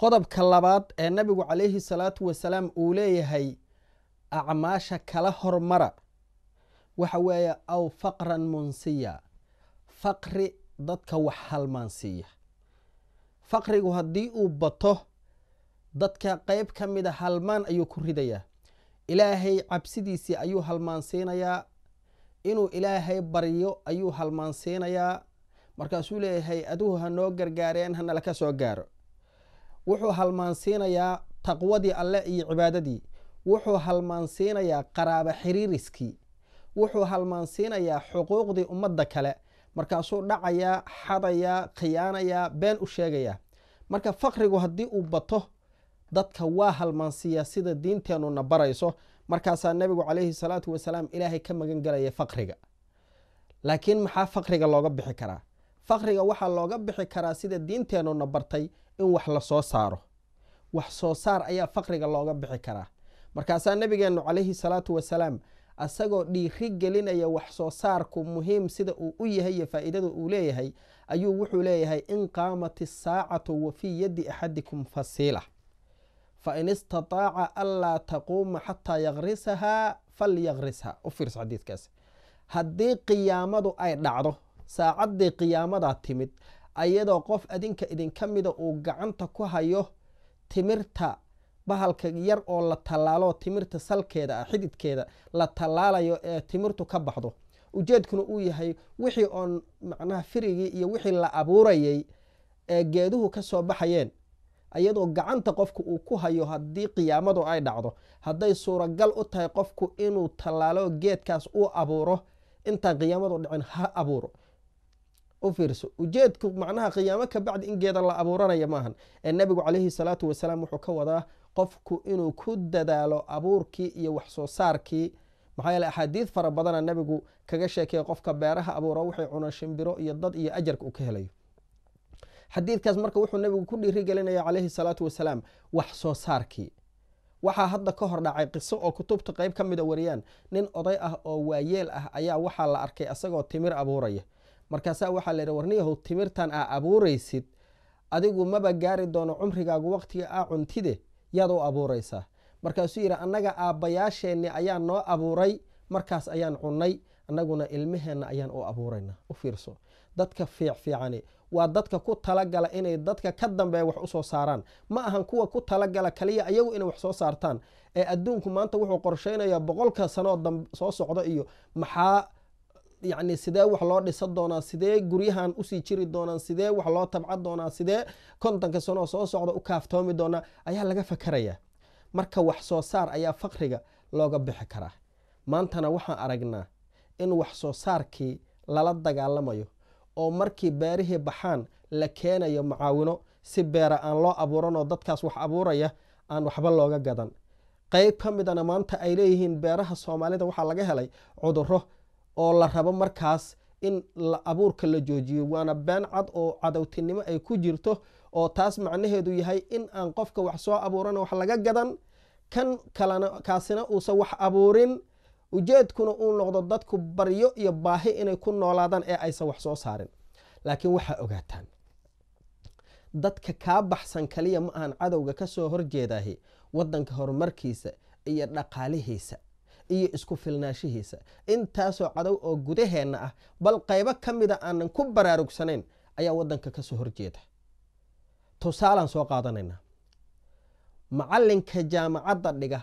qodobka labaad ee nabigu calayhi salaatu wasalaam uu leeyahay acmaasha kala hormara waxa weeye aw faqran munsiya faqri dadka wax halmaansiiya faqrigu haddii uu bato dadka qeyb ka mida ah halmaan ayuu ku ridayaa ilaahay cabsidiisii ayuu halmaansiinayaa inuu ilaahay baryo ayuu halmaansiinayaa markaasuu leeyahay aduhu ha noo gargaareen hanala ka soo gaaro wuxuu halmaansiinayaa taqwadii alleh iyo cibaadadii wuxuu halmaansiinayaa qaraabo xiriiriskii wuxuu halmaansiinayaa xuquuqdii ummadda kale markaasuu dhacayaa xadayaa khiyaanayaa been u sheegayaa marka faqrigu haddii uu bato dadka waa halmaansiiyaa sida diinteennuna barayso markaasaa nebigu calayhi salaatu wasalaam ilaahay ka magan gelaya faqriga laakiin maxaa faqriga looga bixi karaa fakriga waxaa looga bixi karaa sida diinteenuna bartay in wax lasoo saaro wax soo saar ayaa fakriga looga bixi karaa markaasaa nabigeenu caleyhi salaatu wasalaam asagoo dhiiri gelinaya wax soo saarku muhiim sida uu u yahay iyo faa-iidada uu leeyahay ayuu wuxuu leeyahay in qaamat isaacatu wafii yadi axadikum fasiila fa in istataaca anlaa taquuma xataa yakrisahaa falyakrisha u fiirsa xadiidkaas haddii qiyaamadu ay dhacdo saacaddii qiyaamadaa timid ayadoo qof adinka idinka mida uu gacanta ku hayo timirta bahalka yar oo la tallaalo timirta salkeeda ah xididkeeda la tallaalayo ee timirtu ka baxdo ujeedkuna uu yahay wixii oon macnaha firigii iyo wixii la abuurayay ee geeduhu ka soo baxayeen ayadoo gacanta qofku uu ku hayo haddii qiyaamadu ay dhacdo hadday suuragal u tahay qofku inuu tallaalo geedkaas uu abuuro intaan qiyaamadu dhicin ha abuuro u fiirso ujeedku macnaha qiyaamo kabacdi in geeda la abuuranaya maahan ee nabigu caleyhi salaatu wasalaam wuxuu ka wadaa qofku inuu ku dadaalo abuurkii iyo waxsoo saarkii maxaa yeele axaadiid fara badana nabigu kaga sheekaya qofka beeraha abuura waxay cunaan shimbiro iyo dad iyo ajarka uu ka helayo xadiidkaas marka wuxuu nabigu ku dhiirigelinaya caleyhi salaatu wasalaam wax soo saarkii waxaa hadda ka hor dhacay qiso oo kutubta qeyb ka mida wariyaan nin oday ah oo waayeel ah ayaa waxaa la arkay asagoo timir abuuraya markaasa waxaa la yidhi warniyahow timirtan aa abuuraysid adigu maba gaari doono cumrigaagu waqtiga aa cuntide yaad u abuuraysaa markaasuu yidhi annaga aabbayaasheenni ayaa noo abuuray markaas ayaan cunnay annaguna ilmaheenna ayaan u abuuraynaa u fiirso dadka fiicfiicani waa dadka ku talagala inay dadka ka dambeeya wax usoo saaraan ma ahan kuwa ku talagala kaliya iyagu inay wax soo saartaan ee adduunku maanta wuxuu qorsheynaya boqolka sanoo soo socdo iyo maxaa yani sidee wax loo dhisa doonaa sidee guryahan usii jiri doonaa sidee wax loo tabca doonaa sidee kontanka sanoo soo socda u kaaftoomi doonaa ayaa laga fakaraya marka wax soo saar ayaa faqriga looga bixi karaa maantana waxaan aragnaa in wax soo saarkii lala dagaalamayo oo markii beerihii baxaan la keenayo macaawino si beera aan loo abuuranoo dadkaas wax abuuraya aan waxba looga gadan qeyb ka midana maanta ay leeyihiin beeraha soomaalida waxaa laga helay cuduro oo la rabo markaas in abuurka la joojiyo waana been cad oo cadowtinimo ay ku jirto oo taas macnaheedu yahay in aan qofka wax soo abuuran wax laga gadan kan kalena kaasina uusan wax abuurin ujeedkuna uu noqdo dadku baryo iyo baahi inay ku noolaadaan ee aysan wax soo saarin laakiin waxaa ogaataan dadka kaa baxsan kaliya ma ahan cadowga kasoo horjeedaahi wadanka horumarkiisa iyo dhaqaalihiisa iyo isku filnaashihiisa intaasoo cadow oo gudaheenna ah bal qaybo ka mida aanan ku baraarugsanayn ayaa waddanka kasoo horjeeda tusaalaan soo qaadanaynaa macalinka jaamacadda dhiga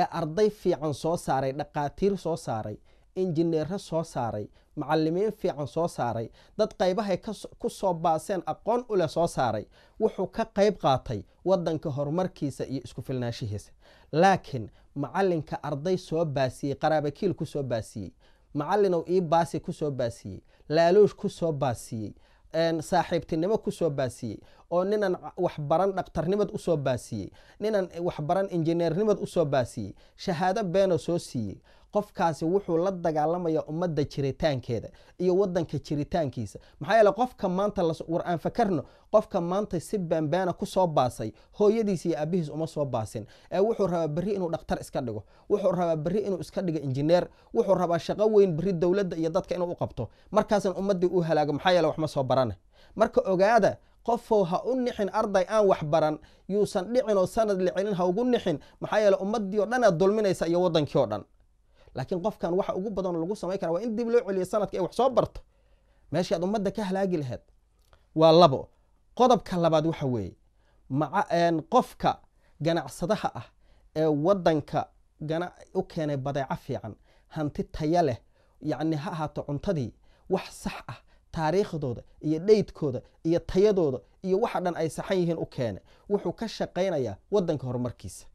ee arday fiican soo saaray dhaqaatiir soo saaray injineero soo saaray macalimiin fiican soo saaray dad qaybahay ku soo baaseen aqoon u leh soo saaray wuxuu ka qayb qaatay waddanka horumarkiisa iyo isku filnaashihiisa laakiin macalinka arday soo baasiyey qaraabakiil kusoo baasiyey macalinow ii baasi kusoo baasiyey laaluush kusoo baasiyey saaxiibtinimo kusoo baasiyey oo ninan waxbaran dhakhtarnimad usoo baasiyey ninan waxbaran injineernimad usoo baasiyey shahaado beeno soo siiyey qofkaasi wuxuu la dagaalamaya ummadda jiritaankeeda iyo wadanka jiritaankiisa maxaa yeele qofka maanta war fakarno qofka maanta si baanbaana kusoo baasay hooyadiis iyo aabihiis uma soo baasin ee wuxuu rabaa berri inuu dhakhtar iska dhigo wuxuu rabaa berri inuu iska dhigo injineer wuxuu rabaa shaqo weyn berri dowladda iyo dadka inuu u qabto markaasan ummaddii u halaago maxaa yeele waxma soo barana marka ogaada qofow ha u nixin arday aan wax yuusan dhicin oo sanad la celin ha ugu nixin maxaa yeele ummaddii o dhan dulminaysa iyo wadankii oo dhan laakiin qofkan waxa ugu badan lagu samay kara waa in dib loo celiyo sanadka ay wax soo barto meeshii aad ummadda ka halaagi laheyd waa labo qodobka labaad waxa weeye maca qofka ganacsadaha ah ee waddanka gana u keenay badeeco fiican hanti taya leh yacni ha ahaato cuntadii wax sax ah taariikhdooda iyo dheydkooda iyo tayadooda iyo waxa dhan ay saxan yihiin u keene wuxuu ka shaqaynayaa waddanka horumarkiisa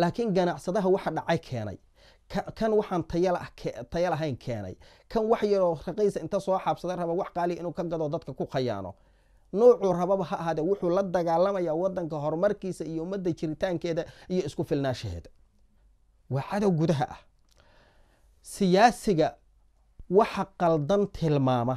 laakiin ganacsadaha waxa dhacay keenay kan waxaan taya ah lahayn keenay kan wax yaroo raqiisa inta soo xaabsada raba wax qaaliya inuu ka gado dadka ku khayaano noocuu rababa ha ahaade wuxuu la dagaalamaya wadanka horumarkiisa iyo ummadda jiritaankeeda iyo isku filnaashaheeda waa cadow gudaha ah siyaasiga waxa qaldan tilmaama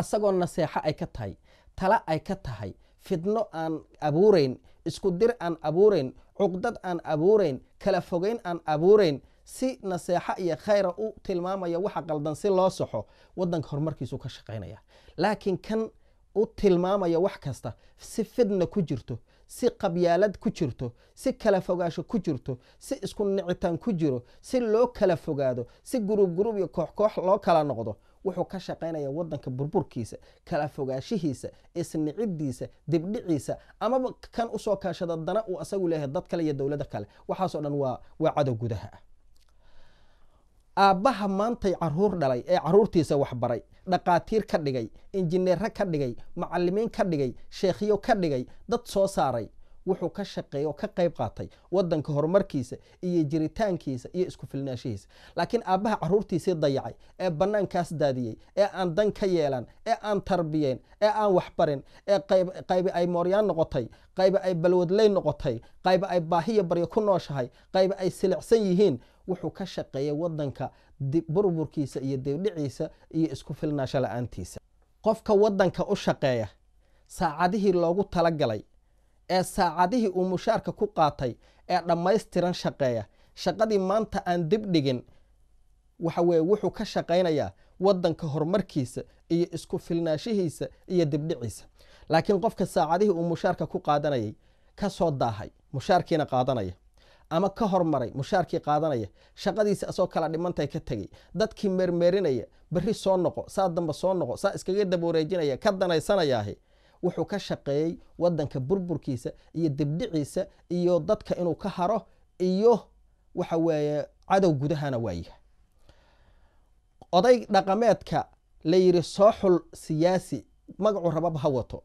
isagoo naseexo ay ka tahay tala ay ka tahay fidno aan abuurayn isku dir aan abuurayn cuqdad aan abuurayn kala fogeyn aan abuurayn si naseexo iyo khayra u tilmaamaya waxa qaldan si loo soxo wadanka horumarkiisu ka shaqaynaya laakiin kan u tilmaamaya wax kasta si fidna ku jirto si qabyaalad ku jirto si kala fogaasho ku jirto si isku nicitaan ku jiro si loo kala fogaado si gurub gurub iyo koox koox loo kala noqdo wuxuu ka shaqeynaya wadanka burburkiisa kala fogaashihiisa isnicidiisa dibdhiciisa amaba kan usoo kaashada dana uu asagu leeyahay dad kale iyo dowlada kale waxaasoo dhan waa waa cadow gudaha ah aabbaha maantay caruur dhalay ee caruurtiisa waxbaray dhaqaatiir ka dhigay injineero ka dhigay macalimiin ka dhigay sheekhiyo ka dhigay dad soo saaray wuxuu ka shaqeeyay oo ka qayb qaatay wadanka horumarkiisa iyo jiritaankiisa iyo isku filnaashihiisa laakiin aabaha caruurtiisii dayacay ee banaankaas daadiyey ee aan dan ka yeelan ee aan tarbiyeyn ee aan waxbarin ee qaybi ay mooryaan noqotay qaybi ay balwadley noqotay qaybi ay baahiya baryo ku nooshahay qaybi ay silicsan yihiin wuxuu ka shaqeeya wadanka burburkiisa iyo dibdhiciisa iyo isku filnaasho la-aantiisa qofka wadanka u shaqeeya saacadihii loogu tala ee saacadihii uu mushaarka ku qaatay ee dhammaystiran shaqeeya shaqadii maanta aan dib dhigin waxa weye wuxuu ka shaqaynayaa wadanka horumarkiisa iyo isku filnaashihiisa iyo dibdhiciisa laakiin qofka saacadihii uu mushaarka ku qaadanayay ka soo daahay mushaarkiina qaadanaya ama ka hormaray mushaarkii qaadanaya shaqadiisi asoo kala dhimantay ka tegay dadkii meermeerinaya berri soo noqo saa damba soo noqo saa iskaga daba ka danaysanayaahi wuxuu ka shaqeeyey wadanka burburkiisa iyo dibdhiciisa iyo dadka inuu ka haro iyo waxa weeye cadow gudahana waayahay oday dhaqameedka la yidhi soo xul siyaasi magacu rabab ha wato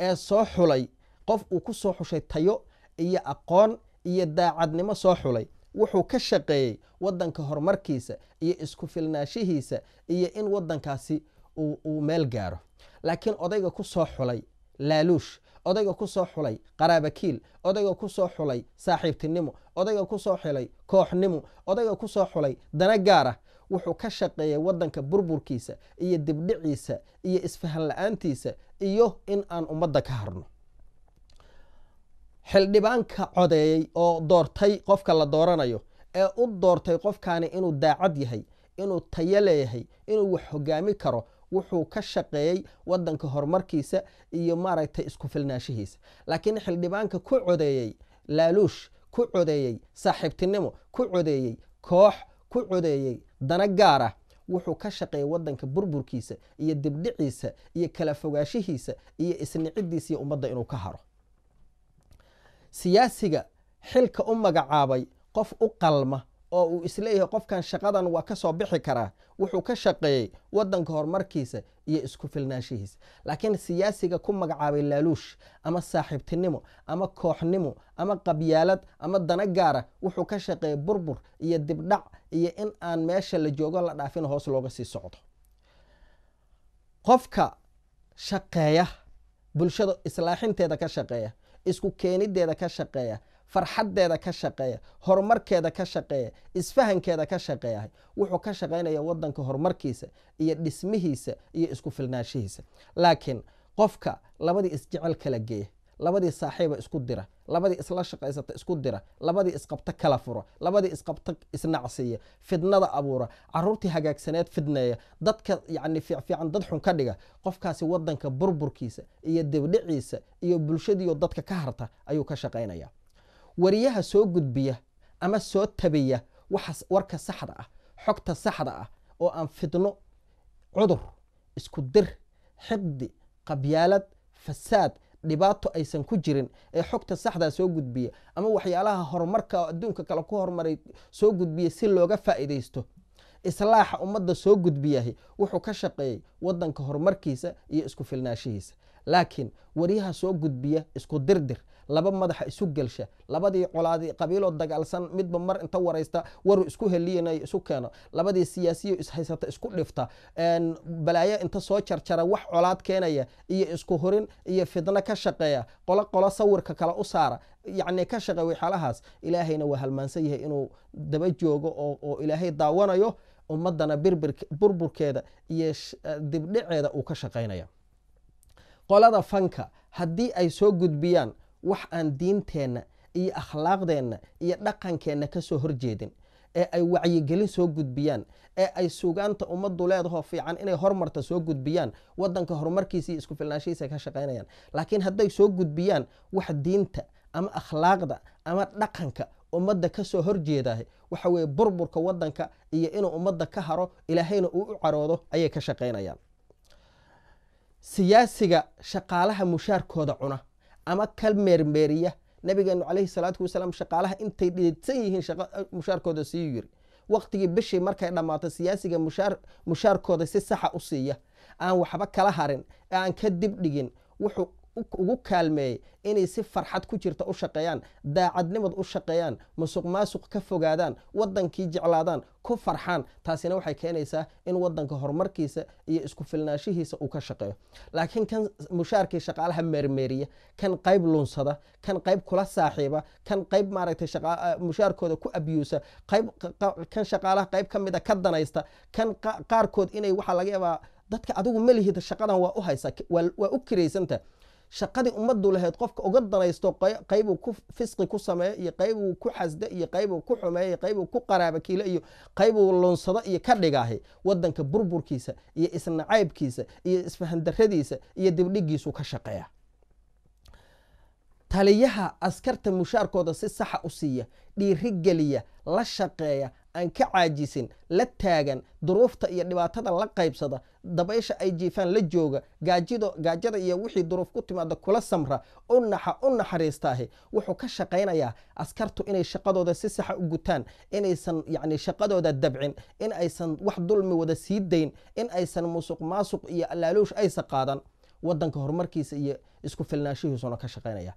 ee soo xulay qof uu ku soo xushay tayo iyo aqoon iyo daacadnimo soo xulay wuxuu ka shaqeeyey wadanka horumarkiisa iyo isku filnaashihiisa iyo in wadankaasi uu meel gaaro laakiin odayga ku soo xulay laaluush odayga kusoo xulay qaraabakiil odayga kusoo xulay saaxiibtinimo odayga kusoo xulay kooxnimo odayga kusoo xulay dana gaara wuxuu ka shaqeeyay wadanka burburkiisa iyo dibdhiciisa iyo isfahan la-aantiisa iyo in aan ummadda ka harno xildhibaanka codeeyey oo doortay qofka la dooranayo ee u doortay qofkaani inuu daacad yahay inuu tayo leeyahay inuu wax hogaami karo wuxuu ka shaqeeyey wadanka horumarkiisa iyo maaragtay isku filnaashihiisa laakiin xildhibaanka ku codeeyey laaluush ku codeeyey saaxiibtinimo ku codeeyey koox ku codeeyey dana gaara ah, wuxuu ka shaqeeyey wadanka burburkiisa iyo dibdhiciisa iyo kala fogaashihiisa iyo isnicidiisa iyo ummadda inuu ka haro siyaasiga xilka u magacaabay qof u qalma oo uu isleeyahay qofkan shaqadan waa ka soo bixi karaa wuxuu ka shaqeeyey wadanka horumarkiisa iyo isku filnaashihiisa laakiin siyaasiga ku magacaabay laaluush ama saaxiibtinimo ama kooxnimo ama qabyaalad ama dana gaara wuxuu ka shaqeeyey burbur iyo dibdhac iyo in aan meesha la joogo la dhaafin hoos looga sii socdo qofka shaqeeya bulshada islaaxinteeda ka shaqeeya isku keenideeda ka shaqeeya farxadeeda ka shaqeeya horumarkeeda ka shaqeeya isfahankeeda ka shaqeeya wuxuu ka shaqeynaya wadanka horumarkiisa iyo dhismihiisa iyo isku filnaashihiisa laakiin qofka labadii isjecel kala geeya labadii saaxiiba isku dira labadii isla shaqaysata isku dira labadii isqabto kala furo labadii isqabto isnacsiiya fidnada abuura caruurtii hagaagsaneed fidneeya dadka yani fiicfiican dad xun ka dhiga qofkaasi wadanka burburkiisa iyo debdhiciisa iyo bulshadiio dadka ka harta ayuu ka shaqaynaya wariyaha soo gudbiya ama soo tabiya waxaas warka saxda ah xogta saxda ah oo aan fidno cudur isku dir xiqdi qabyaalad fasaad dhibaato aysan ku jirin ee xogta saxdaa soo gudbiya ama waxyaalaha horumarka adduunka kale ku horumaray soo gudbiya si looga faa'iidaysto islaaxa ummadda soo gudbiyahi wuxuu ka shaqeeyey waddanka horumarkiisa iyo isku filnaashihiisa laakiin waryaha soo gudbiya isku dirdir laba madaxa isu gelsha labadii colaadi qabiiloo dagaalsan midba mar inta waraysta waru isku heliyanay isu keeno labadii siyaasiyo ishaysata isku dhifta balaayo inta soo jarjara wax colaad keenaya iyo isku hurin iyo fidno ka shaqeeya qolo qolo sawirka kale u saara yacni ka shaqey waxyaalahaas ilaahayna waa halmaansan yahay inuu daba joogo oo ilaahay daawanayo ummaddana burburkeeda iyo e, dibdhaceeda uu ka shaqaynaya qolada fanka haddii ay soo gudbiyaan wax aan diinteenna iyo akhlaaqdeenna iyo dhaqankeenna kasoo horjeedin ee ay wacyigelin soo gudbiyaan ee ay sugaanta ummaddu leedahoo fiican inay hormarta soo gudbiyaan wadanka horumarkiisa isku filnaanshihiisa ka shaqaynayaan laakiin hadday soo gudbiyaan wax diinta ama akhlaaqda ama dhaqanka ummadda kasoo soo horjeedaah waxa weeye burburka wadanka iyo inuu ummadda ka haro ilaahayna uu u caroodo ayay ka shaqaynayaan siyaasiga shaqaalaha mushaarkooda cuna ama ka meermeeriya nabigeenu caleyhi salaatu wasalaam shaqaalaha intay dhiidsan yihiin uh, mushaarkooda siiyu yiri waqtigii bishii markay dhammaato siyaasiga mushaarkooda si saxa u siiya aan waxba kala harin ee aan ka dib dhigin wuxuu ugu kaalmeeyey inay si farxad ku jirta u shaqeeyaan daacadnimad u shaqeeyaan musuq maasuq ka fogaadaan wadankii jeclaadaan ku farxaan taasina waxay keenaysaa in wadanka horumarkiisa iyo isku filnaashihiisa uu ka shaqeeyo laakiin kan mushaarkii shaqaalaha meermeeriya kan qayb lunsada kan qayb kula saaxiiba kan qayb maaragtay mushaarkooda ku abyuusa kan shaqaalaha qayb ka mida ka danaysta kan qaarkood inay waxaa laga yaabaa dadka adigu ma lihid shaqadan waa u haysa waa u kiraysanta shaqadii ummaddu lahayd qofka uga danaysto qaybuu ku fisqi ku sameeyo iyo qaybuu ku xasda iyo qaybuu ku xumeeya iyo qaybuu ku qaraaba qaraabakiilo iyo qaybuu lunsado iyo ka dhigaahay wadanka burburkiisa iyo isnacaybkiisa iyo isfahandaradiisa iyo dibdhigiisuu ka shaqeeya taliyaha askarta mushaarkooda si saxa u siiya dhiirigeliya la shaqeeya aan ka caajisin la taagan duruufta iyo dhibaatada la qaybsada dabaysha ay jiifaan la jooga gaajada iyo wixii duruuf ku timaada kula samra u naxa u naxariistaahi wuxuu ka shaqaynayaa askartu inay shaqadooda si saxa u gutaan inaysan yacni shaqadooda dabcin in aysan wax dulmi wada sii dayn in aysan musuq maasuq iyo alaaluush aysa qaadan waddanka horumarkiisa iyo isku filnaanshihiisuna ka shaqaynaya